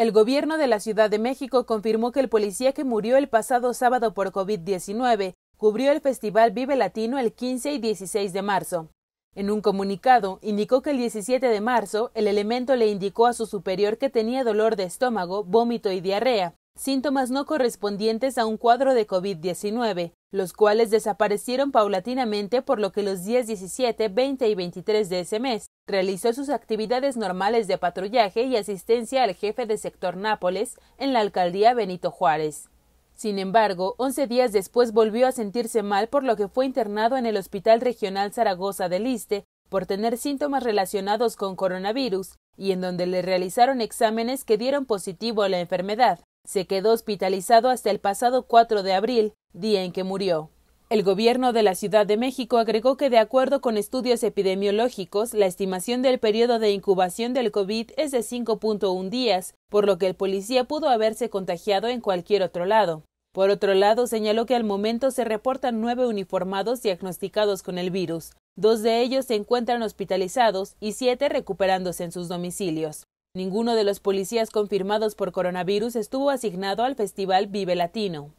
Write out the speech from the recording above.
El gobierno de la Ciudad de México confirmó que el policía que murió el pasado sábado por COVID-19 cubrió el Festival Vive Latino el 15 y 16 de marzo. En un comunicado, indicó que el 17 de marzo el elemento le indicó a su superior que tenía dolor de estómago, vómito y diarrea, síntomas no correspondientes a un cuadro de COVID-19, los cuales desaparecieron paulatinamente por lo que los días 17, 20 y 23 de ese mes realizó sus actividades normales de patrullaje y asistencia al jefe de sector Nápoles en la alcaldía Benito Juárez. Sin embargo, once días después volvió a sentirse mal por lo que fue internado en el Hospital Regional Zaragoza del Liste por tener síntomas relacionados con coronavirus y en donde le realizaron exámenes que dieron positivo a la enfermedad. Se quedó hospitalizado hasta el pasado 4 de abril, día en que murió. El gobierno de la Ciudad de México agregó que de acuerdo con estudios epidemiológicos, la estimación del periodo de incubación del COVID es de 5.1 días, por lo que el policía pudo haberse contagiado en cualquier otro lado. Por otro lado, señaló que al momento se reportan nueve uniformados diagnosticados con el virus. Dos de ellos se encuentran hospitalizados y siete recuperándose en sus domicilios. Ninguno de los policías confirmados por coronavirus estuvo asignado al festival Vive Latino.